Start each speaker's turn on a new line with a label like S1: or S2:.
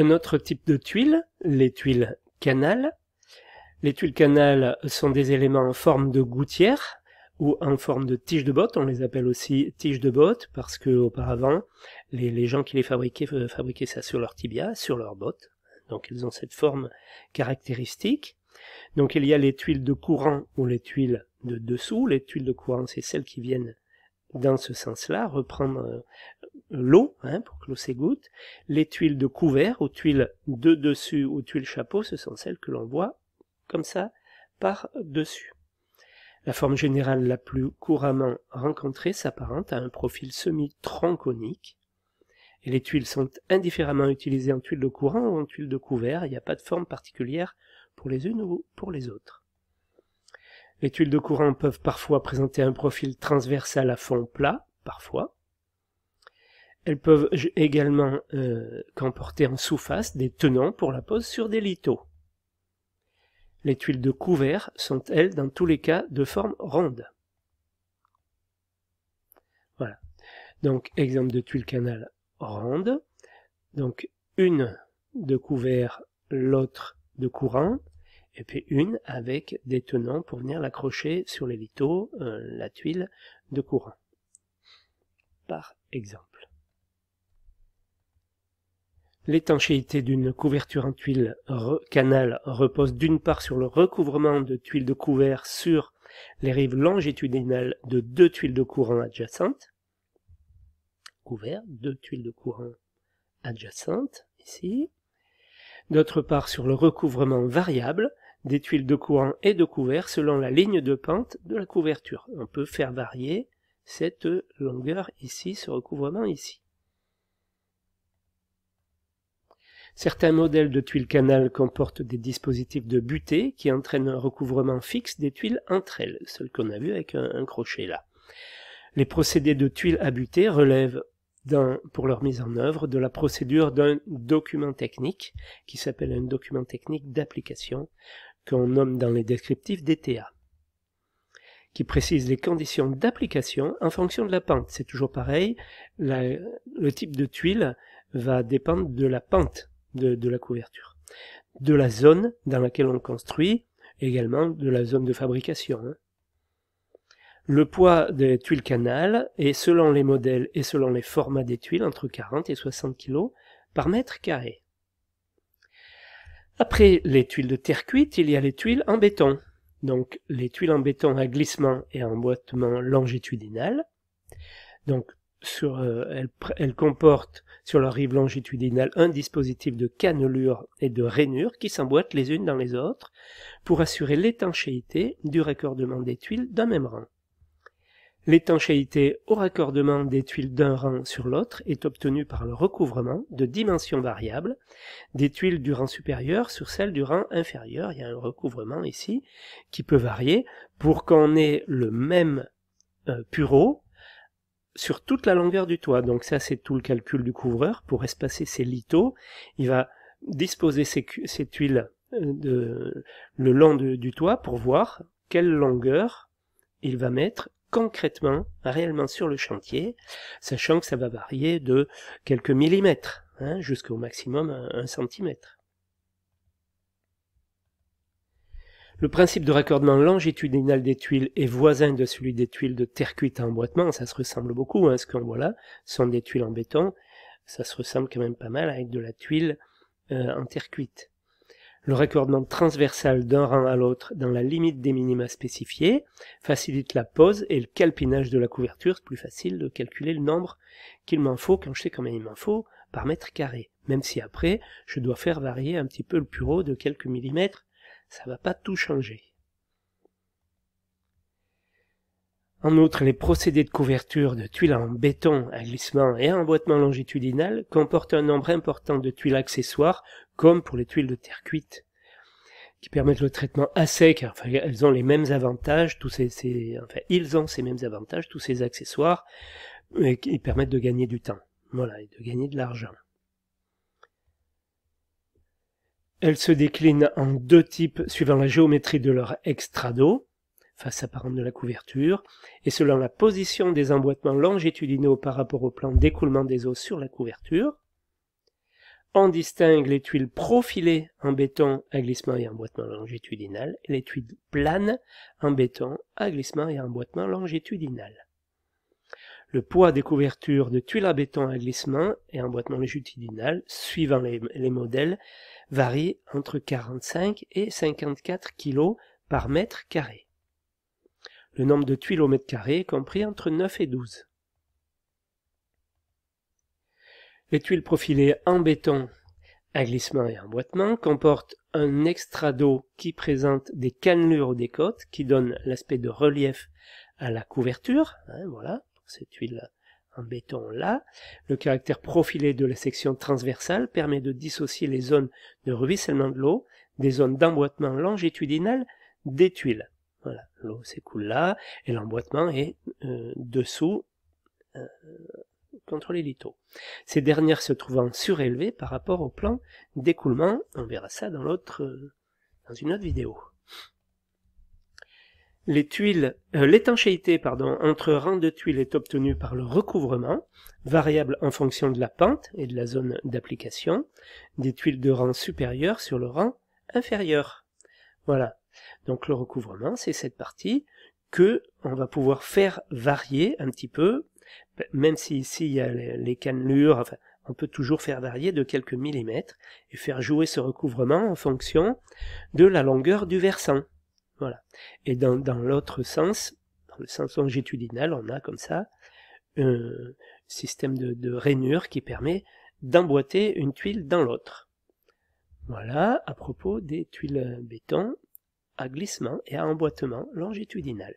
S1: Un autre type de tuiles, les tuiles canales. Les tuiles canales sont des éléments en forme de gouttière ou en forme de tige de botte. On les appelle aussi tiges de botte parce que auparavant, les, les gens qui les fabriquaient euh, fabriquaient ça sur leur tibia, sur leur botte. Donc ils ont cette forme caractéristique. Donc il y a les tuiles de courant ou les tuiles de dessous. Les tuiles de courant, c'est celles qui viennent dans ce sens-là, reprendre euh, l'eau hein, pour que l'eau s'égoutte. Les tuiles de couvert ou tuiles de dessus ou tuiles chapeau, ce sont celles que l'on voit comme ça par-dessus. La forme générale la plus couramment rencontrée s'apparente à un profil semi-tronconique. Et les tuiles sont indifféremment utilisées en tuiles de courant ou en tuiles de couvert. Il n'y a pas de forme particulière pour les unes ou pour les autres. Les tuiles de courant peuvent parfois présenter un profil transversal à fond plat, parfois. Elles peuvent également euh, comporter en sous-face des tenants pour la pose sur des litos. Les tuiles de couvert sont, elles, dans tous les cas, de forme ronde. Voilà. Donc, exemple de tuile canal ronde. Donc, une de couvert, l'autre de courant, et puis une avec des tenants pour venir l'accrocher sur les litaux, euh, la tuile de courant, par exemple. L'étanchéité d'une couverture en tuile canal repose d'une part sur le recouvrement de tuiles de couvert sur les rives longitudinales de deux tuiles de courant adjacentes, couvert, deux tuiles de courant adjacentes, ici, d'autre part sur le recouvrement variable des tuiles de courant et de couvert selon la ligne de pente de la couverture. On peut faire varier cette longueur ici, ce recouvrement ici. Certains modèles de tuiles canales comportent des dispositifs de butée qui entraînent un recouvrement fixe des tuiles entre elles, celle qu'on a vu avec un, un, crochet là. Les procédés de tuiles à butée relèvent pour leur mise en œuvre de la procédure d'un document technique qui s'appelle un document technique d'application qu'on nomme dans les descriptifs DTA, qui précise les conditions d'application en fonction de la pente. C'est toujours pareil, le type de tuile va dépendre de la pente de, la couverture, de la zone dans laquelle on construit, également de la zone de fabrication. Hein. Le poids des tuiles canales est selon les modèles et selon les formats des tuiles entre 40 et 60 kg par mètre carré. Après les tuiles de terre cuite, il y a les tuiles en béton. Donc les tuiles en béton à glissement et emboîtement longitudinal. Donc sur, euh, elles, comportent sur leur rive longitudinale un dispositif de cannelure et de rainure qui s'emboîtent les unes dans les autres pour assurer l'étanchéité du raccordement des tuiles d'un même rang. L'étanchéité au raccordement des tuiles d'un rang sur l'autre est obtenue par le recouvrement de dimensions variables des tuiles du rang supérieur sur celles du rang inférieur. Il y a un recouvrement ici qui peut varier pour qu'on ait le même euh, pureau sur toute la longueur du toit. Donc ça, c'est tout le calcul du couvreur. Pour espacer ses litos. il va disposer ses, tuiles euh, de, le long du toit pour voir quelle longueur il va mettre concrètement, réellement sur le chantier, sachant que ça va varier de quelques millimètres, hein, jusqu'au maximum un, centimètre. Le principe de raccordement longitudinal des tuiles est voisin de celui des tuiles de terre cuite à emboîtement, ça se ressemble beaucoup, à hein, ce qu'on voit là, ce sont des tuiles en béton, ça se ressemble quand même pas mal avec de la tuile euh, en terre cuite. Le raccordement transversal d'un rang à l'autre dans la limite des minima spécifiés facilite la pose et le calpinage de la couverture. C'est plus facile de calculer le nombre qu'il m'en faut quand je sais combien il m'en faut par mètre carré. Même si après, je dois faire varier un petit peu le bureau de quelques millimètres, ça va pas tout changer. En outre, les procédés de couverture de tuiles en béton à glissement et à emboîtement longitudinal comportent un nombre important de tuiles accessoires, comme pour les tuiles de terre cuite qui permettent le traitement à sec. Enfin, elles ont les mêmes avantages, tous ces, enfin, ils ont ces mêmes avantages, tous ces accessoires, et qui permettent de gagner du temps. Voilà, et de gagner de l'argent. Elles se déclinent en deux types suivant la géométrie de leur extrado, face apparente de la couverture, et selon la position des emboîtements longitudinaux par rapport au plan d'écoulement des eaux sur la couverture on distingue les tuiles profilées en béton à glissement et emboîtement longitudinal et les tuiles planes en béton à glissement et emboîtement longitudinal. Le poids des couvertures de tuiles à béton à glissement et emboîtement longitudinal, suivant les, les modèles, varie entre 45 et 54 kg par mètre carré. Le nombre de tuiles au mètre carré est compris entre 9 et 12. Les tuiles profilées en béton à glissement et emboîtement comportent un extra d'eau qui présente des cannelures ou des côtes qui donnent l'aspect de relief à la couverture. Hein, voilà, pour cette tuile en béton là. Le caractère profilé de la section transversale permet de dissocier les zones de ruissellement de l'eau des zones d'emboîtement longitudinal des tuiles. Voilà, l'eau s'écoule là et l'emboîtement est euh, dessous euh, contre les litaux, ces dernières se trouvant surélevées par rapport au plan d'écoulement. On verra ça dans l'autre, euh, dans une autre vidéo. Les tuiles, euh, l'étanchéité entre rangs de tuiles est obtenue par le recouvrement, variable en fonction de la pente et de la zone d'application, des tuiles de rang supérieur sur le rang inférieur. Voilà. Donc le recouvrement, c'est cette partie que on va pouvoir faire varier un petit peu même si ici il y a les, cannelures, on peut toujours faire varier de quelques millimètres et faire jouer ce recouvrement en fonction de la longueur du versant. Voilà. Et dans, l'autre sens, dans le sens longitudinal, on a comme ça un système de, de rainure qui permet d'emboîter une tuile dans l'autre. Voilà à propos des tuiles béton à glissement et à emboîtement longitudinal.